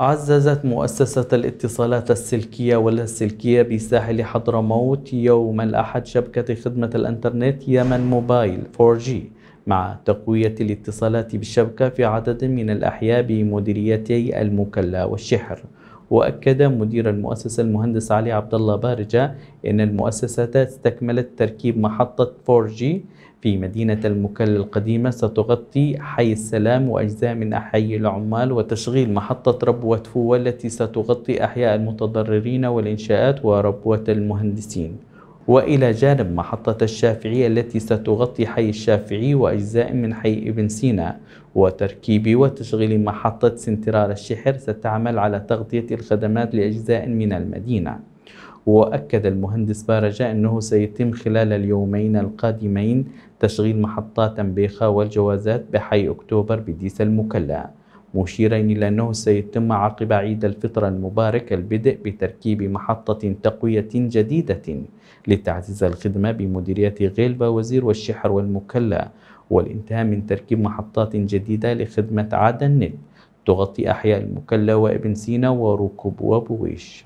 عززت مؤسسة الاتصالات السلكية واللاسلكية بساحل حضرموت يوم الأحد شبكة خدمة الأنترنت يمن موبايل 4G مع تقوية الاتصالات بالشبكة في عدد من الأحياء بمديريتي المكلا والشحر وأكد مدير المؤسسة المهندس علي عبد الله بارجة أن المؤسسة استكملت تركيب محطة 4G في مدينة المكل القديمة ستغطي حي السلام وأجزاء من أحي العمال وتشغيل محطة ربوة فوة التي ستغطي أحياء المتضررين والإنشاءات وربوة المهندسين وإلى جانب محطة الشافعية التي ستغطي حي الشافعي وأجزاء من حي ابن سينا وتركيب وتشغيل محطة سنترال الشحر ستعمل على تغطية الخدمات لأجزاء من المدينة وأكد المهندس بارجاء أنه سيتم خلال اليومين القادمين تشغيل محطات أنبيخة والجوازات بحي أكتوبر بديس المكلا مشيرا إلى أنه سيتم عقب عيد الفطر المبارك البدء بتركيب محطة تقوية جديدة لتعزيز الخدمة بمديرية غيلبا وزير والشحر والمكلا والانتهاء من تركيب محطات جديدة لخدمة عدن تغطي أحياء المكلا وابن سينا وركوب وبويش